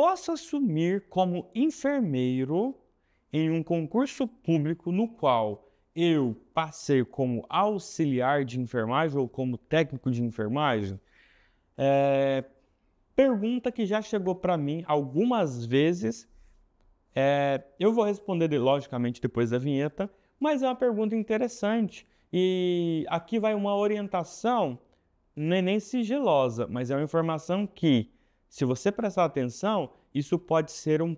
possa assumir como enfermeiro em um concurso público no qual eu passei como auxiliar de enfermagem ou como técnico de enfermagem? É, pergunta que já chegou para mim algumas vezes. É, eu vou responder, logicamente, depois da vinheta, mas é uma pergunta interessante. E aqui vai uma orientação, não é nem sigilosa, mas é uma informação que se você prestar atenção, isso pode ser um,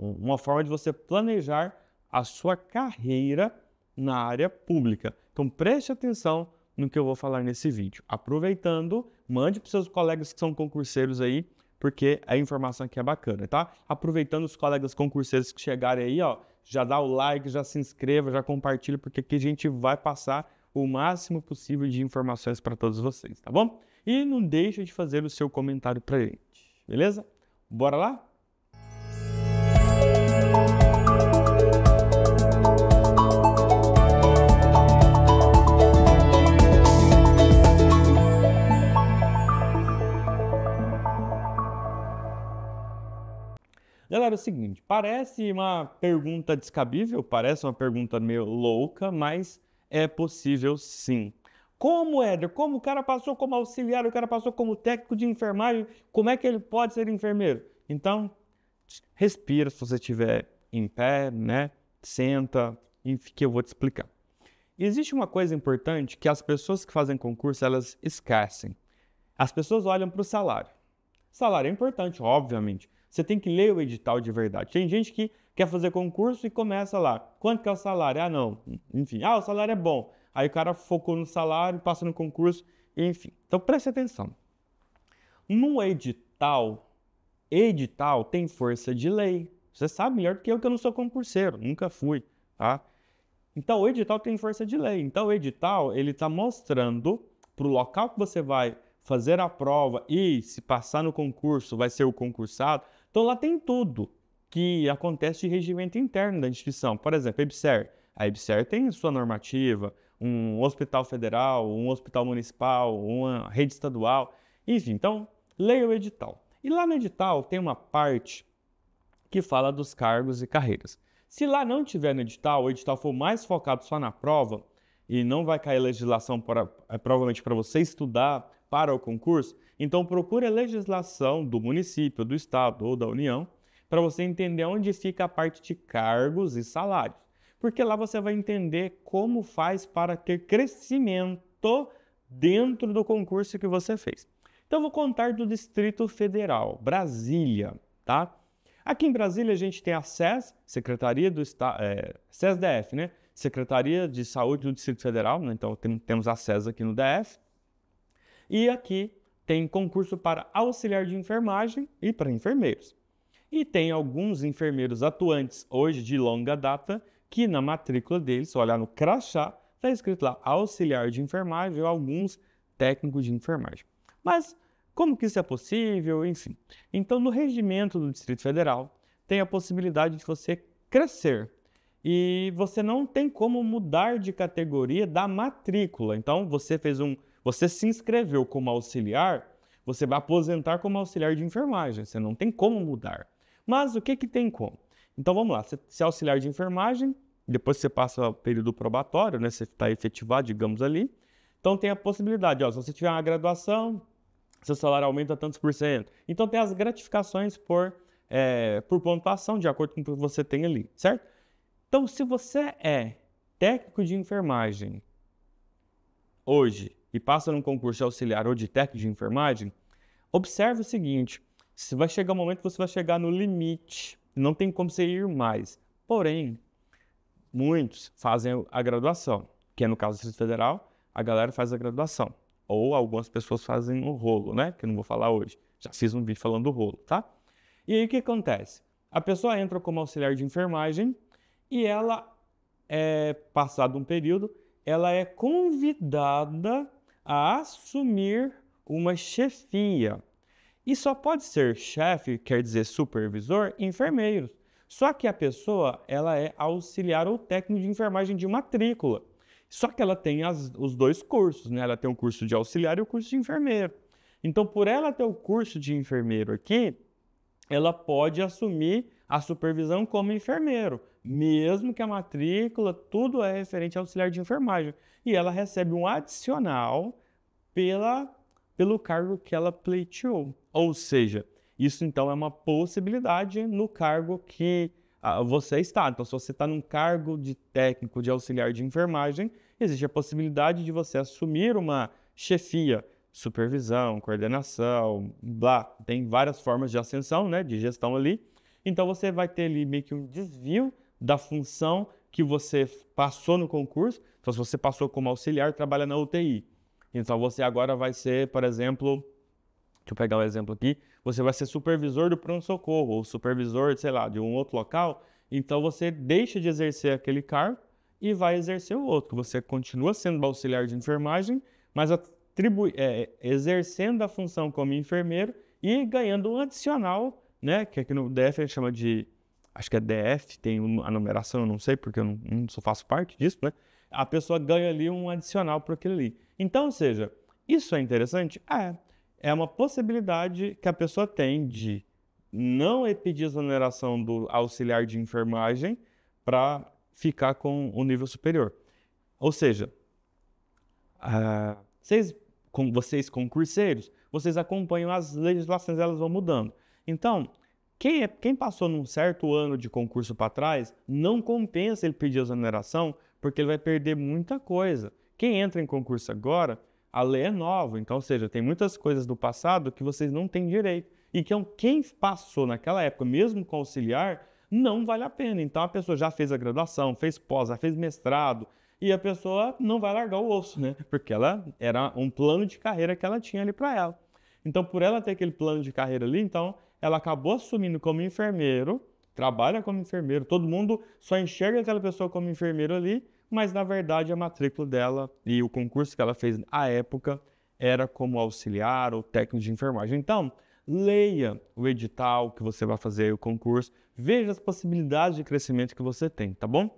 uma forma de você planejar a sua carreira na área pública. Então preste atenção no que eu vou falar nesse vídeo. Aproveitando, mande para seus colegas que são concurseiros aí, porque a informação aqui é bacana, tá? Aproveitando os colegas concurseiros que chegarem aí, ó, já dá o like, já se inscreva, já compartilha, porque aqui a gente vai passar o máximo possível de informações para todos vocês, tá bom? E não deixa de fazer o seu comentário para gente, beleza? Bora lá? Galera, é o seguinte, parece uma pergunta descabível, parece uma pergunta meio louca, mas é possível sim. Como, Éder? Como o cara passou como auxiliar, o cara passou como técnico de enfermagem, como é que ele pode ser enfermeiro? Então, respira se você estiver em pé, né? Senta, que eu vou te explicar. Existe uma coisa importante que as pessoas que fazem concurso, elas esquecem. As pessoas olham para o salário. Salário é importante, obviamente, você tem que ler o edital de verdade. Tem gente que quer fazer concurso e começa lá. Quanto que é o salário? Ah, não. Enfim, ah, o salário é bom. Aí o cara focou no salário, passa no concurso, enfim. Então preste atenção. No edital, edital tem força de lei. Você sabe melhor do que eu que eu não sou concurseiro, nunca fui, tá? Então o edital tem força de lei. Então o edital, ele está mostrando para o local que você vai fazer a prova e se passar no concurso, vai ser o concursado, então lá tem tudo que acontece de regimento interno da instituição. Por exemplo, a IBSER. A IBSER tem sua normativa, um hospital federal, um hospital municipal, uma rede estadual, enfim. Então, leia o edital. E lá no edital tem uma parte que fala dos cargos e carreiras. Se lá não tiver no edital, o edital for mais focado só na prova, e não vai cair legislação para, eh, provavelmente para você estudar para o concurso, então procure a legislação do município, do estado ou da União para você entender onde fica a parte de cargos e salários, porque lá você vai entender como faz para ter crescimento dentro do concurso que você fez. Então vou contar do Distrito Federal, Brasília, tá? Aqui em Brasília a gente tem a SES, Secretaria do Estado, é, SESDF, né? Secretaria de Saúde do Distrito Federal, né? então tem, temos a SES aqui no DF. E aqui tem concurso para auxiliar de enfermagem e para enfermeiros. E tem alguns enfermeiros atuantes hoje de longa data que na matrícula deles, se olhar no crachá, está escrito lá auxiliar de enfermagem ou alguns técnicos de enfermagem. Mas como que isso é possível? Enfim. Então, no regimento do Distrito Federal, tem a possibilidade de você crescer. E você não tem como mudar de categoria da matrícula. Então, você fez um você se inscreveu como auxiliar, você vai aposentar como auxiliar de enfermagem, você não tem como mudar. Mas o que, que tem como? Então vamos lá, você se auxiliar de enfermagem, depois você passa o período probatório, né? Você está efetivado, digamos ali. Então tem a possibilidade, ó, se você tiver uma graduação, seu salário aumenta tantos por cento. Então tem as gratificações por, é, por pontuação, de acordo com o que você tem ali, certo? Então se você é técnico de enfermagem hoje, e passa num concurso de auxiliar ou de técnico de enfermagem, observe o seguinte: se vai chegar um momento que você vai chegar no limite, não tem como você ir mais. Porém, muitos fazem a graduação, que é no caso do Distrito Federal, a galera faz a graduação. Ou algumas pessoas fazem o rolo, né? Que eu não vou falar hoje. Já fiz um vídeo falando do rolo, tá? E aí o que acontece? A pessoa entra como auxiliar de enfermagem e ela é passado um período, ela é convidada a assumir uma chefia. E só pode ser chefe, quer dizer supervisor, enfermeiros. Só que a pessoa ela é auxiliar ou técnico de enfermagem de matrícula. Só que ela tem as, os dois cursos, né? Ela tem o curso de auxiliar e o curso de enfermeiro. Então, por ela ter o curso de enfermeiro aqui, ela pode assumir a supervisão como enfermeiro, mesmo que a matrícula, tudo é referente ao auxiliar de enfermagem. E ela recebe um adicional pela, pelo cargo que ela pleiteou. Ou seja, isso então é uma possibilidade no cargo que ah, você está. Então, se você está num cargo de técnico de auxiliar de enfermagem, existe a possibilidade de você assumir uma chefia, supervisão, coordenação, blá. Tem várias formas de ascensão, né, de gestão ali. Então você vai ter ali meio que um desvio da função que você passou no concurso. Então, se você passou como auxiliar, trabalha na UTI. Então você agora vai ser, por exemplo, deixa eu pegar um exemplo aqui, você vai ser supervisor do pronto-socorro ou supervisor, sei lá, de um outro local. Então você deixa de exercer aquele cargo e vai exercer o outro. Você continua sendo auxiliar de enfermagem, mas atribui, é, exercendo a função como enfermeiro e ganhando um adicional né? Que aqui no DF a gente chama de. Acho que é DF, tem a numeração, eu não sei, porque eu não, não faço parte disso, né? A pessoa ganha ali um adicional para aquilo ali. Então, ou seja, isso é interessante? É. É uma possibilidade que a pessoa tem de não pedir exoneração do auxiliar de enfermagem para ficar com o nível superior. Ou seja, uh, vocês, com vocês concurseiros, vocês acompanham as legislações, elas vão mudando. Então, quem, é, quem passou num certo ano de concurso para trás, não compensa ele pedir exoneração, porque ele vai perder muita coisa. Quem entra em concurso agora, a lei é nova, então, ou seja, tem muitas coisas do passado que vocês não têm direito. Então, quem passou naquela época, mesmo com auxiliar, não vale a pena. Então, a pessoa já fez a graduação, fez pós, já fez mestrado, e a pessoa não vai largar o osso, né? Porque ela era um plano de carreira que ela tinha ali para ela. Então, por ela ter aquele plano de carreira ali, então ela acabou assumindo como enfermeiro, trabalha como enfermeiro, todo mundo só enxerga aquela pessoa como enfermeiro ali, mas na verdade a matrícula dela e o concurso que ela fez à época era como auxiliar ou técnico de enfermagem. Então, leia o edital que você vai fazer o concurso, veja as possibilidades de crescimento que você tem, tá bom?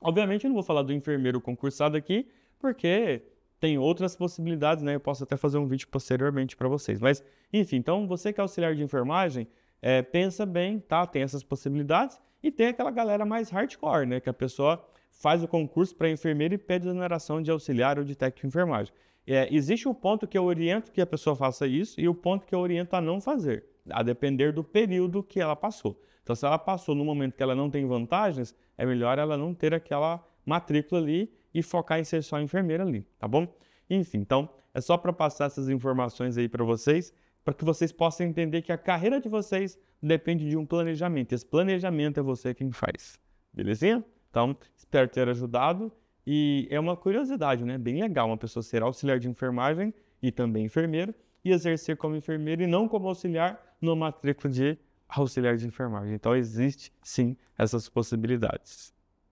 Obviamente eu não vou falar do enfermeiro concursado aqui, porque tem outras possibilidades, né? Eu posso até fazer um vídeo posteriormente para vocês. Mas, enfim, então você que é auxiliar de enfermagem, é, pensa bem, tá? Tem essas possibilidades. E tem aquela galera mais hardcore, né? Que a pessoa faz o concurso para enfermeiro e pede exoneração de auxiliar ou de técnico de enfermagem. É, existe um ponto que eu oriento que a pessoa faça isso e o um ponto que eu oriento a não fazer, a depender do período que ela passou. Então, se ela passou no momento que ela não tem vantagens, é melhor ela não ter aquela matrícula ali e focar em ser só enfermeira ali, tá bom? Enfim, então é só para passar essas informações aí para vocês, para que vocês possam entender que a carreira de vocês depende de um planejamento. Esse planejamento é você quem faz, belezinha? Então, espero ter ajudado. E é uma curiosidade, né? Bem legal uma pessoa ser auxiliar de enfermagem e também enfermeiro e exercer como enfermeiro e não como auxiliar no matrícula de auxiliar de enfermagem. Então, existe sim essas possibilidades.